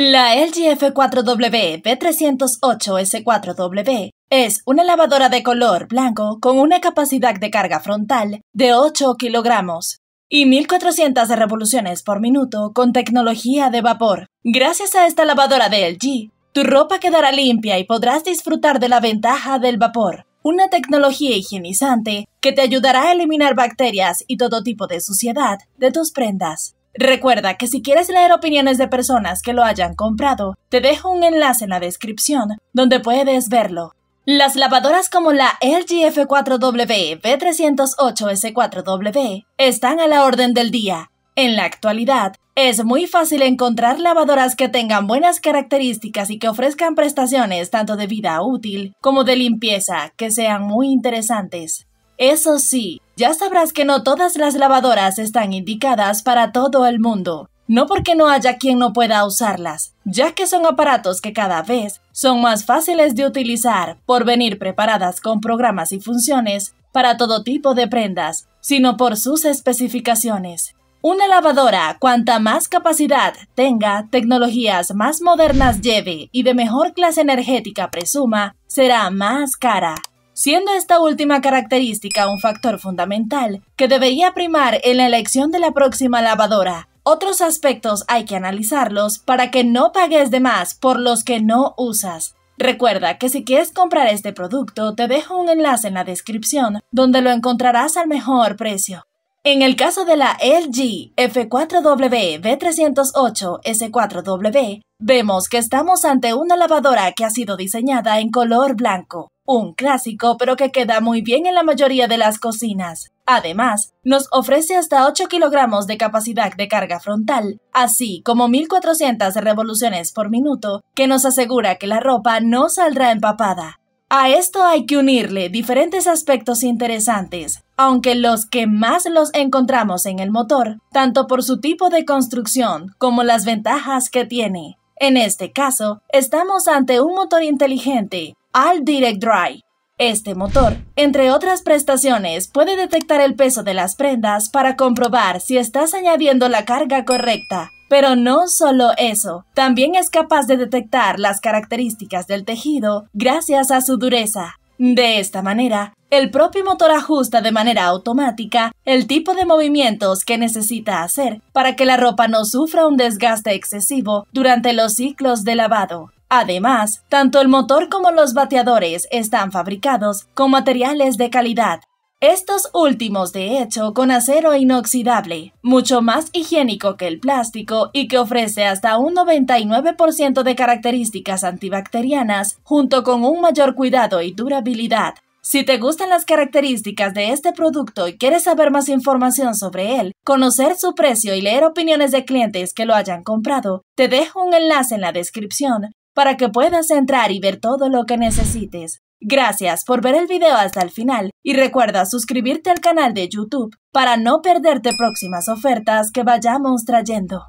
La LG F4W B308S4W es una lavadora de color blanco con una capacidad de carga frontal de 8 kilogramos y 1400 revoluciones por minuto con tecnología de vapor. Gracias a esta lavadora de LG, tu ropa quedará limpia y podrás disfrutar de la ventaja del vapor, una tecnología higienizante que te ayudará a eliminar bacterias y todo tipo de suciedad de tus prendas. Recuerda que si quieres leer opiniones de personas que lo hayan comprado, te dejo un enlace en la descripción donde puedes verlo. Las lavadoras como la LG F4W B308S4W están a la orden del día. En la actualidad, es muy fácil encontrar lavadoras que tengan buenas características y que ofrezcan prestaciones tanto de vida útil como de limpieza que sean muy interesantes. Eso sí, ya sabrás que no todas las lavadoras están indicadas para todo el mundo, no porque no haya quien no pueda usarlas, ya que son aparatos que cada vez son más fáciles de utilizar por venir preparadas con programas y funciones para todo tipo de prendas, sino por sus especificaciones. Una lavadora, cuanta más capacidad tenga, tecnologías más modernas lleve y de mejor clase energética presuma, será más cara siendo esta última característica un factor fundamental que debería primar en la elección de la próxima lavadora. Otros aspectos hay que analizarlos para que no pagues de más por los que no usas. Recuerda que si quieres comprar este producto te dejo un enlace en la descripción donde lo encontrarás al mejor precio. En el caso de la LG F4W B308 S4W, vemos que estamos ante una lavadora que ha sido diseñada en color blanco, un clásico pero que queda muy bien en la mayoría de las cocinas. Además, nos ofrece hasta 8 kilogramos de capacidad de carga frontal, así como 1400 revoluciones por minuto, que nos asegura que la ropa no saldrá empapada. A esto hay que unirle diferentes aspectos interesantes, aunque los que más los encontramos en el motor, tanto por su tipo de construcción como las ventajas que tiene. En este caso, estamos ante un motor inteligente, All Direct Drive. Este motor, entre otras prestaciones, puede detectar el peso de las prendas para comprobar si estás añadiendo la carga correcta. Pero no solo eso, también es capaz de detectar las características del tejido gracias a su dureza. De esta manera, el propio motor ajusta de manera automática el tipo de movimientos que necesita hacer para que la ropa no sufra un desgaste excesivo durante los ciclos de lavado. Además, tanto el motor como los bateadores están fabricados con materiales de calidad, estos últimos de hecho con acero inoxidable, mucho más higiénico que el plástico y que ofrece hasta un 99% de características antibacterianas junto con un mayor cuidado y durabilidad. Si te gustan las características de este producto y quieres saber más información sobre él, conocer su precio y leer opiniones de clientes que lo hayan comprado, te dejo un enlace en la descripción para que puedas entrar y ver todo lo que necesites. Gracias por ver el video hasta el final y recuerda suscribirte al canal de YouTube para no perderte próximas ofertas que vayamos trayendo.